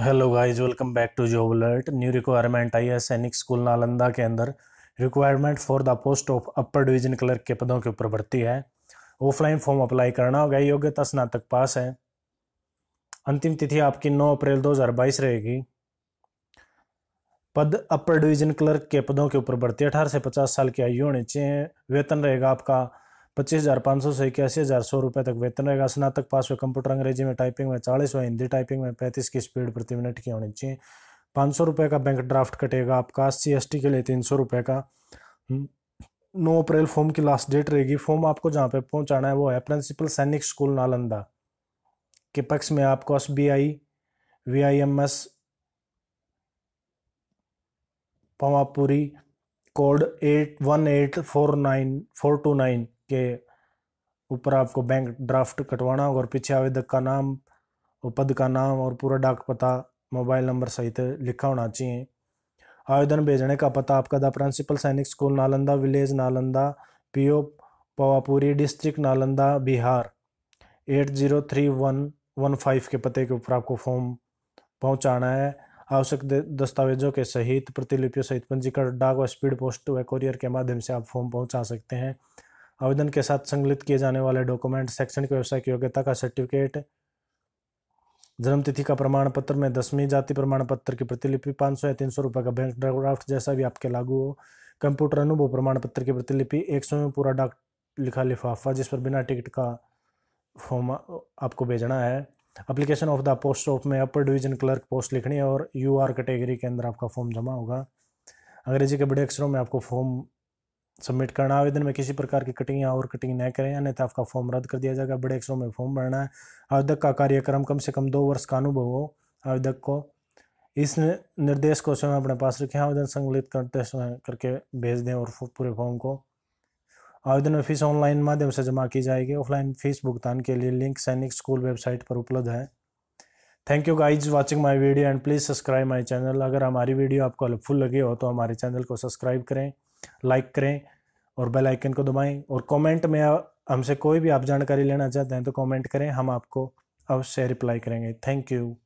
hello guys welcome back to job alert new requirement आई है Sainik school Nalanda के अंदर requirement for the post of upper division clerk के पदों के ऊपर भर्ती है ऑफलाइन फॉर्म अप्लाई करना होगा योग्यता स्नातक पास है अंतिम तिथि आपकी 9 अप्रैल 2022 रहेगी पद अपर डिवीजन क्लर्क के पदों के ऊपर भर्ती अठारह से पचास साल की आयु होनी चाहिए वेतन रहेगा आपका पच्चीस हज़ार पाँच सौ से इक्यासी हज़ार सौ रुपये तक वेतन रहेगा स्नातक पास हुए कंप्यूटर अंग्रेजी में टाइपिंग में चालीस व हिंदी टाइपिंग में पैंतीस की स्पीड प्रति मिनट की होनी चाहिए पाँच सौ रुपये का बैंक ड्राफ्ट कटेगा आपका सी एस टी के लिए तीन सौ रुपये का हम्म, नौ अप्रैल फॉर्म की लास्ट डेट रहेगी फॉर्म आपको जहाँ पे पहुँचाना है वो है प्रिंसिपल सैनिक स्कूल नालंदा के पक्ष में आपको S B I V I M S Pawapuri code eight one eight four nine four two nine के ऊपर आपको बैंक ड्राफ्ट कटवाना होगा और पीछे आवेदक का नाम और पद का नाम और पूरा डाक पता मोबाइल नंबर सहित लिखा होना चाहिए आवेदन भेजने का पता आपका the principal Sainik school Nalanda village Nalanda PO Pawapuri district Nalanda Bihar eight zero three one one five के पते के ऊपर आपको फॉर्म पहुंचाना है आवश्यक दस्तावेजों के सहित प्रतिलिपियों सहित पंजीकरण डाक व स्पीड पोस्ट व कोरियर के माध्यम से आप फॉर्म पहुंचा सकते हैं आवेदन के साथ संकलित किए जाने वाले डॉक्यूमेंट शैक्षणिक व्यवसाय योग्यता का सर्टिफिकेट जन्म तिथि का प्रमाण पत्र में दसवीं जाति प्रमाण पत्र की प्रतिलिपि पाँच सौ या तीन सौ रुपये का बैंक ड्राफ्ट जैसा भी आपके लागू हो कंप्यूटर अनुभव प्रमाण पत्र की प्रतिलिपि एक सौ में पूरा डाक लिखा लिफाफा जिस पर बिना टिकट का फॉर्म आपको भेजना है application of the post of में अपर डिवीजन क्लर्क पोस्ट लिखनी है और यू आर कैटेगरी के अंदर आपका फॉर्म जमा होगा अंग्रेजी के बड़े अक्षरों में आपको फॉर्म सबमिट करना आवेदन में किसी प्रकार की कटिंग या और कटिंग न करें अन्यथा आपका फॉर्म रद्द कर दिया जाएगा बड़े अक्षरों में फॉर्म भरना है आवेदक का कार्यक्रम कम से कम दो वर्ष का अनुभव हो आवेदक को इस निर्देश को स्वयं अपने पास रखें आवेदन संकलित करते समय करके भेज दें और पूरे फॉर्म को आवेदन में फीस ऑनलाइन माध्यम से जमा की जाएगी ऑफलाइन फीस भुगतान के लिए लिंक सैनिक स्कूल वेबसाइट पर उपलब्ध है thank you guys watching my video and please subscribe my channel अगर हमारी वीडियो आपको हेल्पफुल लगी हो तो हमारे चैनल को सब्सक्राइब करें लाइक करें और बेल आइकन को दबाएं और कमेंट में हमसे कोई भी आप जानकारी लेना चाहते हैं तो कमेंट करें हम आपको अवश्य रिप्लाई करेंगे थैंक यू